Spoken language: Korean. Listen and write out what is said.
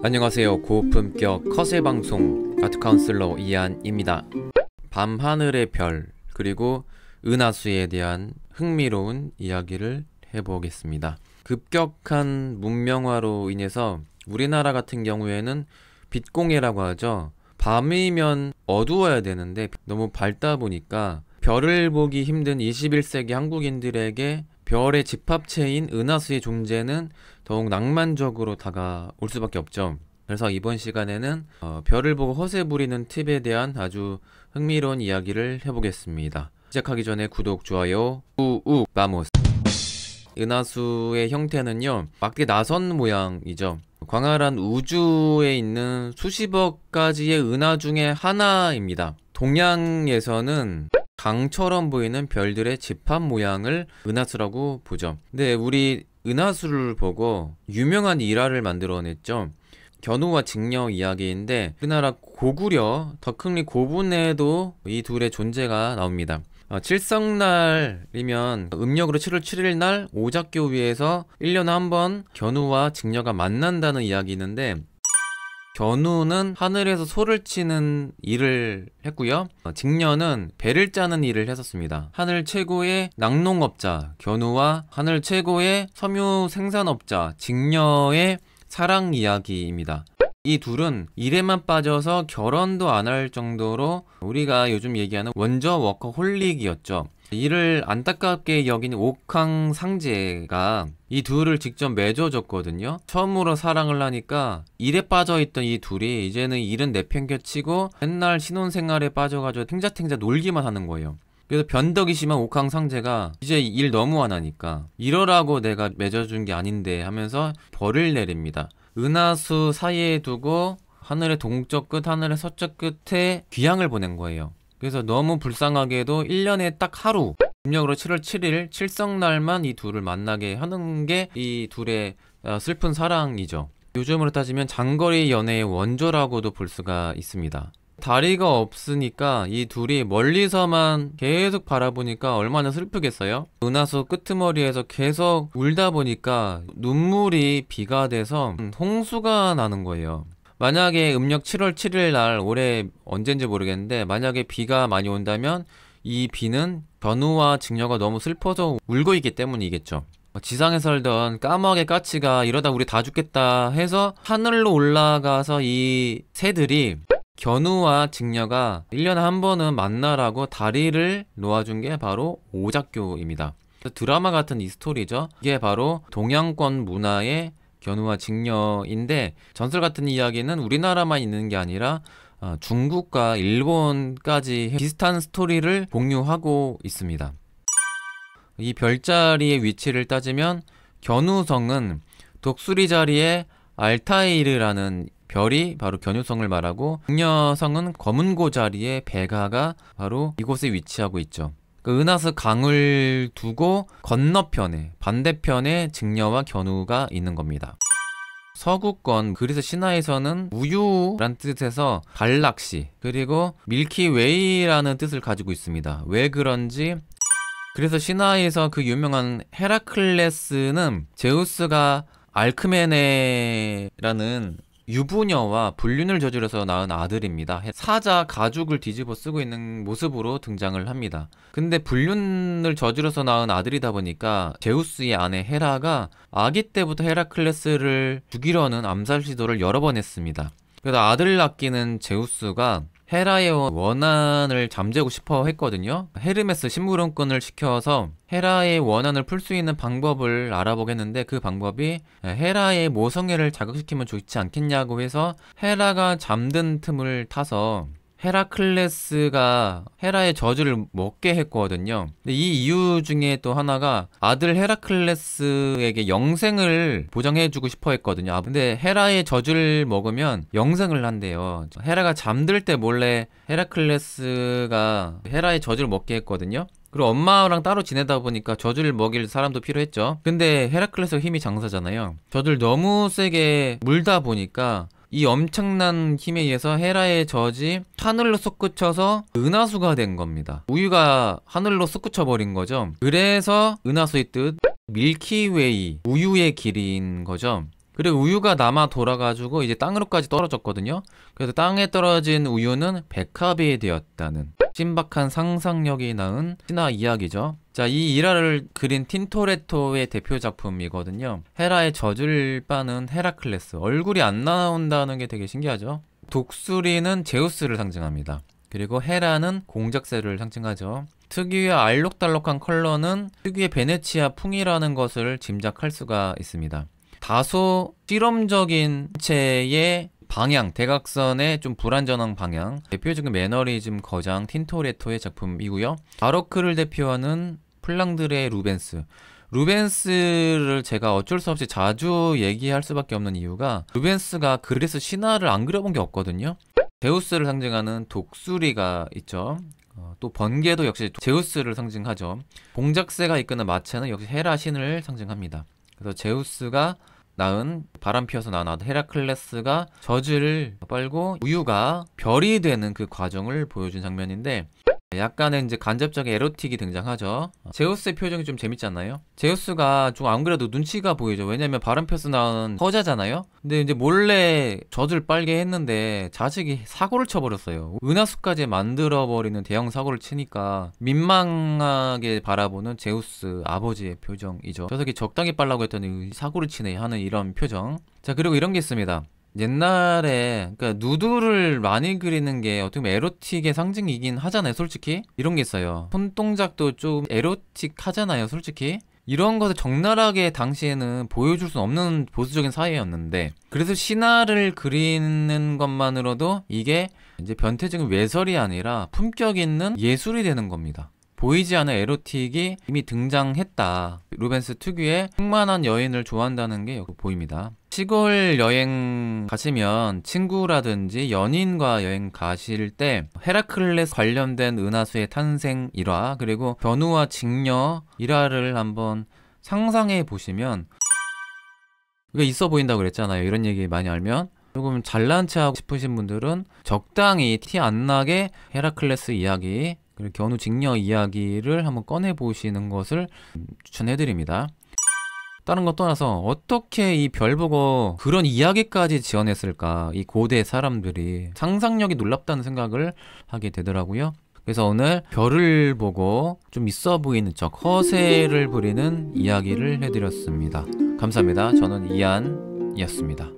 안녕하세요 고품격 컷의 방송 아트 카운슬러 이안입니다 밤하늘의 별 그리고 은하수에 대한 흥미로운 이야기를 해보겠습니다 급격한 문명화로 인해서 우리나라 같은 경우에는 빛공해라고 하죠 밤이면 어두워야 되는데 너무 밝다 보니까 별을 보기 힘든 21세기 한국인들에게 별의 집합체인 은하수의 존재는 더욱 낭만적으로 다가올 수밖에 없죠. 그래서 이번 시간에는 어, 별을 보고 허세 부리는 팁에 대한 아주 흥미로운 이야기를 해보겠습니다. 시작하기 전에 구독, 좋아요, 우우, 마모스. 은하수의 형태는요, 막대 나선 모양이죠. 광활한 우주에 있는 수십억 가지의 은하 중에 하나입니다. 동양에서는 강처럼 보이는 별들의 집합 모양을 은하수라고 보죠. 근데 우리 은하수를 보고 유명한 일화를 만들어냈죠. 견우와 직녀 이야기인데 우리나라 그 고구려 덕흥리 고분에도 이 둘의 존재가 나옵니다. 어, 칠성날이면 음력으로 7월 7일 날 오작교 위에서 1년에 한 번 견우와 직녀가 만난다는 이야기 있는데 견우는 하늘에서 소를 치는 일을 했고요. 어, 직녀는 배를 짜는 일을 했었습니다. 하늘 최고의 낙농업자 견우와 하늘 최고의 섬유 생산업자 직녀의 사랑 이야기입니다. 이 둘은 일에만 빠져서 결혼도 안 할 정도로 우리가 요즘 얘기하는 원저 워커홀릭이었죠. 이를 안타깝게 여긴 옥황 상제가 이 둘을 직접 맺어줬거든요. 처음으로 사랑을 하니까 일에 빠져있던 이 둘이 이제는 일은 내팽겨치고 맨날 신혼생활에 빠져가지고 탱자탱자 놀기만 하는 거예요. 그래서 변덕이 심한 옥황 상제가 이제 일 너무 안 하니까 이러라고 내가 맺어준 게 아닌데 하면서 벌을 내립니다. 은하수 사이에 두고 하늘의 동쪽 끝, 하늘의 서쪽 끝에 귀향을 보낸 거예요. 그래서 너무 불쌍하게도 1년에 딱 하루 음력으로 7월 7일 칠성날만 이 둘을 만나게 하는 게 이 둘의 어, 슬픈 사랑이죠. 요즘으로 따지면 장거리 연애의 원조라고도 볼 수가 있습니다. 다리가 없으니까 이 둘이 멀리서만 계속 바라보니까 얼마나 슬프겠어요? 은하수 끄트머리에서 계속 울다 보니까 눈물이 비가 돼서 홍수가 나는 거예요. 만약에 음력 7월 7일 날 올해 언젠지 모르겠는데 만약에 비가 많이 온다면 이 비는 변우와 직녀가 너무 슬퍼서 울고 있기 때문이겠죠. 지상에 살던 까마귀 까치가 이러다 우리 다 죽겠다 해서 하늘로 올라가서 이 새들이 견우와 직녀가 1년에 한 번은 만나라고 다리를 놓아준 게 바로 오작교입니다. 드라마 같은 이 스토리죠. 이게 바로 동양권 문화의 견우와 직녀인데 전설 같은 이야기는 우리나라만 있는 게 아니라 어, 중국과 일본까지 비슷한 스토리를 공유하고 있습니다. 이 별자리의 위치를 따지면 견우성은 독수리 자리에 알타이르라는 별이 바로 견유성을 말하고 북녀성은 검은고 자리에 배가가 바로 이곳에 위치하고 있죠. 그 은하수 강을 두고 건너편에 반대편에 증녀와 견우가 있는 겁니다. 서구권 그리스 신화에서는 우유란 뜻에서 갈락시 그리고 밀키웨이라는 뜻을 가지고 있습니다. 왜 그런지 그래서 신화에서 그 유명한 헤라클레스는 제우스가 알크메네라는 유부녀와 불륜을 저질러서 낳은 아들입니다. 사자 가죽을 뒤집어 쓰고 있는 모습으로 등장을 합니다. 근데 불륜을 저질러서 낳은 아들이다 보니까 제우스의 아내 헤라가 아기 때부터 헤라클레스를 죽이려는 암살 시도를 여러 번 했습니다. 그래서 아들을 아끼는 제우스가 헤라의 원한을 잠재우고 싶어 했거든요. 헤르메스 심부름꾼을 시켜서 헤라의 원한을 풀 수 있는 방법을 알아보겠는데 그 방법이 헤라의 모성애를 자극시키면 좋지 않겠냐고 해서 헤라가 잠든 틈을 타서 헤라클레스가 헤라의 저주를 먹게 했거든요. 근데 이 이유 중에 또 하나가 아들 헤라클레스에게 영생을 보장해주고 싶어 했거든요. 아, 근데 헤라의 저주를 먹으면 영생을 한대요. 헤라가 잠들 때 몰래 헤라클레스가 헤라의 저주를 먹게 했거든요. 그리고 엄마랑 따로 지내다 보니까 저주를 먹일 사람도 필요했죠. 근데 헤라클레스 가 힘이 장사잖아요. 저주를 너무 세게 물다 보니까 이 엄청난 힘에 의해서 헤라의 젖이 하늘로 솟구쳐서 은하수가 된 겁니다. 우유가 하늘로 솟구쳐 버린 거죠. 그래서 은하수의 뜻 밀키웨이 우유의 길인 거죠. 그리고 우유가 남아 돌아가지고 이제 땅으로까지 떨어졌거든요. 그래서 땅에 떨어진 우유는 백합이 되었다는 신박한 상상력이 낳은 신화 이야기죠. 자, 이 일화를 그린 틴토레토의 대표 작품이거든요. 헤라의 젖을 빠는 헤라클레스. 얼굴이 안 나온다는 게 되게 신기하죠. 독수리는 제우스를 상징합니다. 그리고 헤라는 공작새를 상징하죠. 특유의 알록달록한 컬러는 특유의 베네치아 풍이라는 것을 짐작할 수가 있습니다. 다소 실험적인 체의 방향, 대각선의 좀 불안전한 방향 대표적인 매너리즘 거장 틴토레토의 작품이고요 바로크를 대표하는 플랑드레 루벤스 루벤스를 제가 어쩔 수 없이 자주 얘기할 수밖에 없는 이유가 루벤스가 그리스 신화를 안 그려본 게 없거든요 제우스를 상징하는 독수리가 있죠 어, 또 번개도 역시 제우스를 상징하죠 공작새가 이끄는 마체는 역시 헤라 신을 상징합니다 그래서 제우스가 낳은 바람 피어서 낳은 헤라클레스가 저지를 빨고 우유가 별이 되는 그 과정을 보여준 장면인데 약간의 이제 간접적인 에로틱이 등장하죠. 아. 제우스의 표정이 좀 재밌지 않나요? 제우스가 좀 안 그래도 눈치가 보이죠. 왜냐면 바른피어스나는 허자잖아요. 근데 이제 몰래 젖을 빨게 했는데 자식이 사고를 쳐버렸어요. 은하수까지 만들어버리는 대형 사고를 치니까 민망하게 바라보는 제우스 아버지의 표정이죠. 저 새끼 적당히 빨라고 했더니 사고를 치네 하는 이런 표정. 자 그리고 이런 게 있습니다. 옛날에 그러니까 누드를 많이 그리는 게 어떻게 보면 에로틱의 상징이긴 하잖아요 솔직히 이런 게 있어요 손동작도 좀 에로틱하잖아요 솔직히 이런 것을 적나라하게 당시에는 보여줄 수 없는 보수적인 사회였는데 그래서 신화를 그리는 것만으로도 이게 이제 변태적인 외설이 아니라 품격 있는 예술이 되는 겁니다 보이지 않은 에로틱이 이미 등장했다. 루벤스 특유의 흥만한 여인을 좋아한다는 게 보입니다. 시골 여행 가시면 친구라든지 연인과 여행 가실 때 헤라클레스 관련된 은하수의 탄생 일화 그리고 변우와 직녀 일화를 한번 상상해 보시면 이거 있어 보인다고 그랬잖아요. 이런 얘기 많이 알면 조금 잘난 체하고 싶으신 분들은 적당히 티 안 나게 헤라클레스 이야기 그리고 견우 직녀 이야기를 한번 꺼내 보시는 것을 추천해 드립니다. 다른 것 떠나서 어떻게 이 별보고 그런 이야기까지 지어냈을까 이 고대 사람들이 상상력이 놀랍다는 생각을 하게 되더라고요. 그래서 오늘 별을 보고 좀 있어 보이는 척 허세를 부리는 이야기를 해드렸습니다. 감사합니다. 저는 이안이었습니다.